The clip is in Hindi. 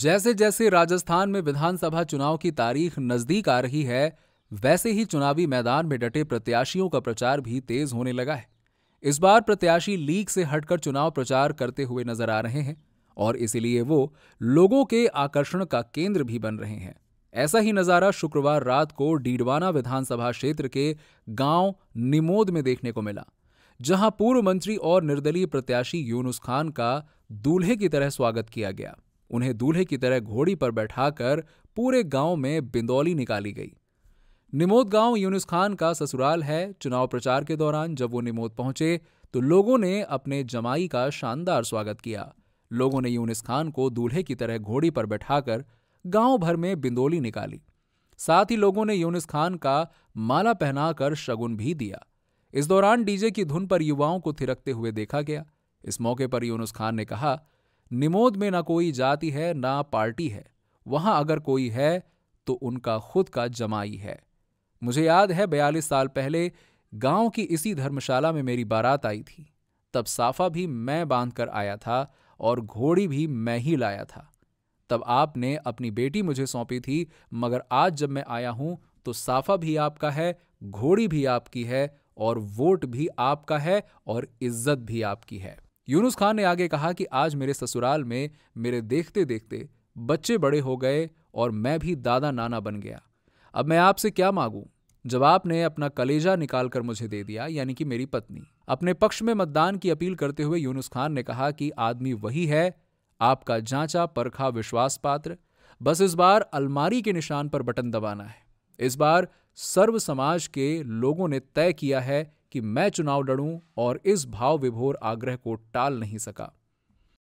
जैसे जैसे राजस्थान में विधानसभा चुनाव की तारीख नजदीक आ रही है वैसे ही चुनावी मैदान में डटे प्रत्याशियों का प्रचार भी तेज होने लगा है इस बार प्रत्याशी लीग से हटकर चुनाव प्रचार करते हुए नजर आ रहे हैं और इसलिए वो लोगों के आकर्षण का केंद्र भी बन रहे हैं ऐसा ही नजारा शुक्रवार रात को डीडवाना विधानसभा क्षेत्र के गांव निमोद में देखने को मिला जहां पूर्व मंत्री और निर्दलीय प्रत्याशी यूनुस खान का दूल्हे की तरह स्वागत किया गया उन्हें दूल्हे की तरह घोड़ी पर बैठाकर पूरे गांव में बिंदौली निकाली गई निमोद गांव यूनुस खान का ससुराल है चुनाव प्रचार के दौरान जब वो निमोद पहुंचे तो लोगों ने अपने जमाई का शानदार स्वागत किया लोगों ने यूनुस खान को दूल्हे की तरह घोड़ी पर बैठाकर गांव भर में बिंदोली निकाली साथ ही लोगों ने यूनुस खान का माला पहनाकर शगुन भी दिया इस दौरान डीजे की धुन पर युवाओं को थिरकते हुए देखा गया इस मौके पर यूनुस खान ने कहा निमोद में ना कोई जाति है ना पार्टी है वहां अगर कोई है तो उनका खुद का जमाई है मुझे याद है बयालीस साल पहले गांव की इसी धर्मशाला में मेरी बारात आई थी तब साफा भी मैं बांध कर आया था और घोड़ी भी मैं ही लाया था तब आपने अपनी बेटी मुझे सौंपी थी मगर आज जब मैं आया हूं तो साफा भी आपका है घोड़ी भी आपकी है और वोट भी आपका है और इज्जत भी आपकी है यूनुस खान ने आगे कहा कि आज मेरे ससुराल में मेरे देखते देखते बच्चे बड़े हो गए और मैं भी दादा नाना बन गया अब मैं आपसे क्या मांगू जब आपने अपना कलेजा निकालकर मुझे दे दिया यानी कि मेरी पत्नी अपने पक्ष में मतदान की अपील करते हुए यूनुस खान ने कहा कि आदमी वही है आपका जांचा परखा विश्वास पात्र बस इस बार अलमारी के निशान पर बटन दबाना है इस बार सर्व समाज के लोगों ने तय किया है कि मैं चुनाव लड़ूं और इस भाव विभोर आग्रह को टाल नहीं सका